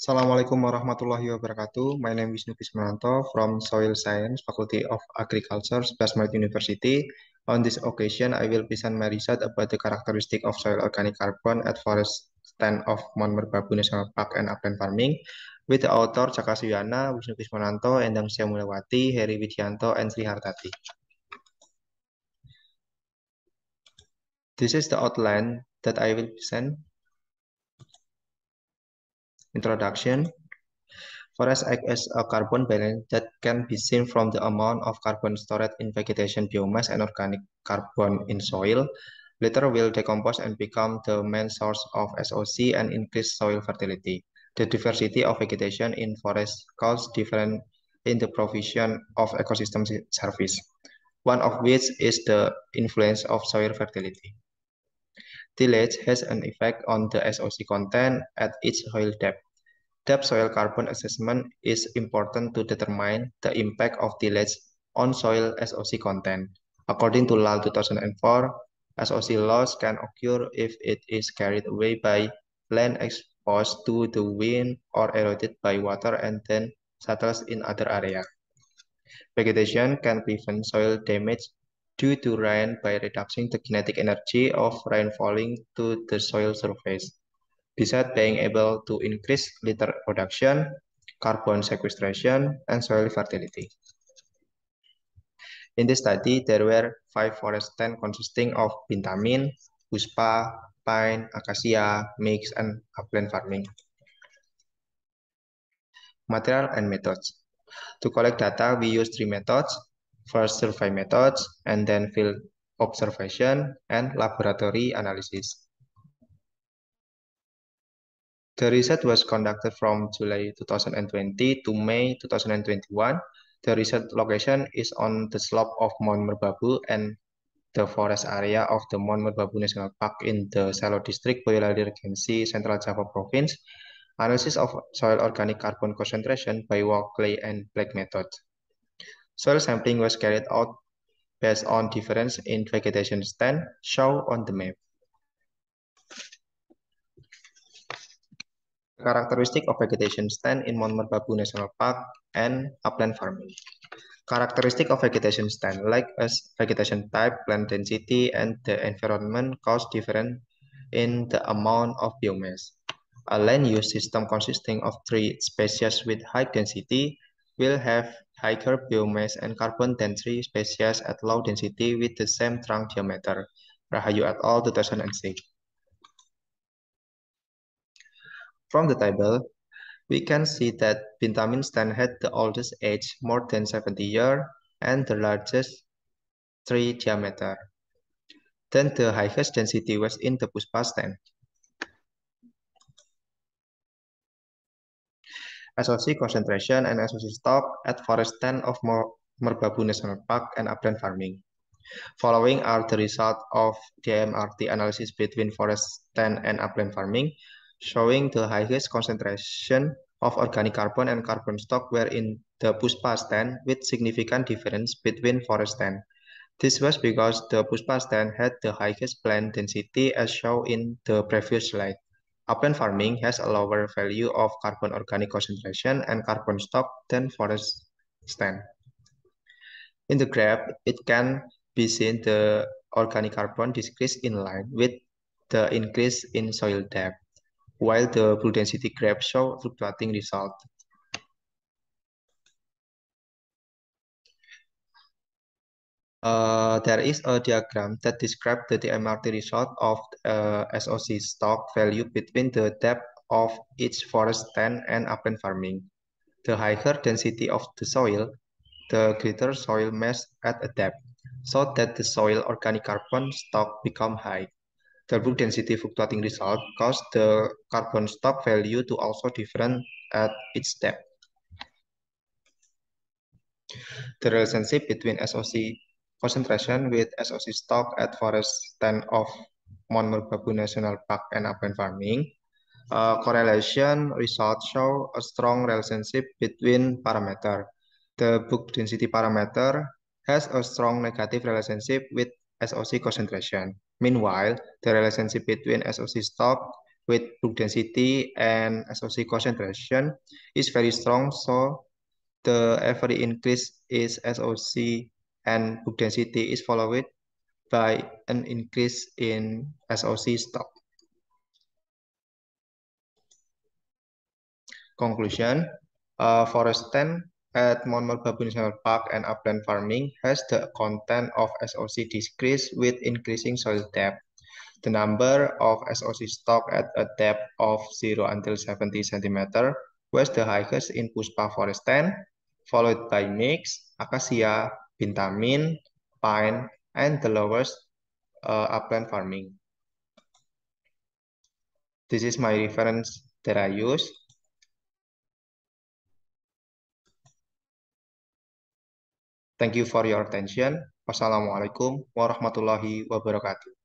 Assalamualaikum warahmatullahi wabarakatuh. My name is Nukis Mananto from Soil Science Faculty of Agriculture, Smith University. On this occasion, I will present my research about the characteristic of soil organic carbon at forest stand of Mount Merbabu National Park and Upland Farming with the author Caka Suyana, Wisnu Kismananto, Endang Mulawati, Heri Widianto, and Sri Hartati. This is the outline that I will present introduction, Forest act as a carbon balance that can be seen from the amount of carbon stored in vegetation biomass and organic carbon in soil, later will decompose and become the main source of SOC and increase soil fertility. The diversity of vegetation in forest cause different in the provision of ecosystem service, one of which is the influence of soil fertility tillage has an effect on the SOC content at each soil depth. Depth soil carbon assessment is important to determine the impact of tillage on soil SOC content. According to LAL 2004, SOC loss can occur if it is carried away by land exposed to the wind or eroded by water and then settles in other area. Vegetation can prevent soil damage due to rain by reducing the kinetic energy of rain falling to the soil surface, besides being able to increase litter production, carbon sequestration, and soil fertility. In this study, there were five forest stands consisting of bintamin, uspa, pine, acacia, mix, and upland farming. Material and methods. To collect data, we use three methods, first survey methods, and then field observation and laboratory analysis. The research was conducted from July 2020 to May 2021. The research location is on the slope of Mount Merbabu and the forest area of the Mount Merbabu National Park in the Salo District, Boyolali Regency, Central Java Province. Analysis of soil organic carbon concentration by Walkley and Black method. Soil sampling was carried out based on difference in vegetation stand shown on the map. Characteristic of vegetation stand in Mount Merbabu National Park and upland farming. Characteristic of vegetation stand, like as vegetation type, plant density, and the environment cause difference in the amount of biomass. A land use system consisting of three species with high density will have higher biomass and carbon density species at low density with the same trunk diameter. Rahayu et al. 2006. From the table, we can see that Bintamin stand had the oldest age, more than 70 years, and the largest tree diameter. Then the highest density was in the Puspa stand. SOC concentration and SOC stock at forest 10 of Merbabu National Park and upland farming. Following are the result of DMRT analysis between forest 10 and upland farming, showing the highest concentration of organic carbon and carbon stock were in the Puspa stand with significant difference between forest stand. This was because the Puspa stand had the highest plant density as shown in the previous slide. Open farming has a lower value of carbon organic concentration and carbon stock than forest stand. In the graph, it can be seen the organic carbon decrease in line with the increase in soil depth, while the blue density graph show fluctuating result. Uh, there is a diagram that describes the DMRT result of uh, SOC stock value between the depth of each forest stand and open farming. The higher density of the soil, the greater soil mass at a depth, so that the soil organic carbon stock become high. The bulk density fluctuating result caused the carbon stock value to also different at each depth. The relationship between SOC concentration with SOC stock at forest stand of Mount Merbabu National Park and urban farming. Uh, correlation results show a strong relationship between parameter. The book density parameter has a strong negative relationship with SOC concentration. Meanwhile, the relationship between SOC stock with book density and SOC concentration is very strong, so the every increase is SOC and book density is followed by an increase in SOC stock. Conclusion, uh, Forest 10 at Monmouth Babu National Park and Upland Farming has the content of SOC decrease with increasing soil depth. The number of SOC stock at a depth of 0 until 70 centimeter was the highest in Puspa Forest 10, followed by Mix, Acacia, Bintamin, Pine, and the lowest uh, upland farming. This is my reference that I use. Thank you for your attention. Wassalamualaikum warahmatullahi wabarakatuh.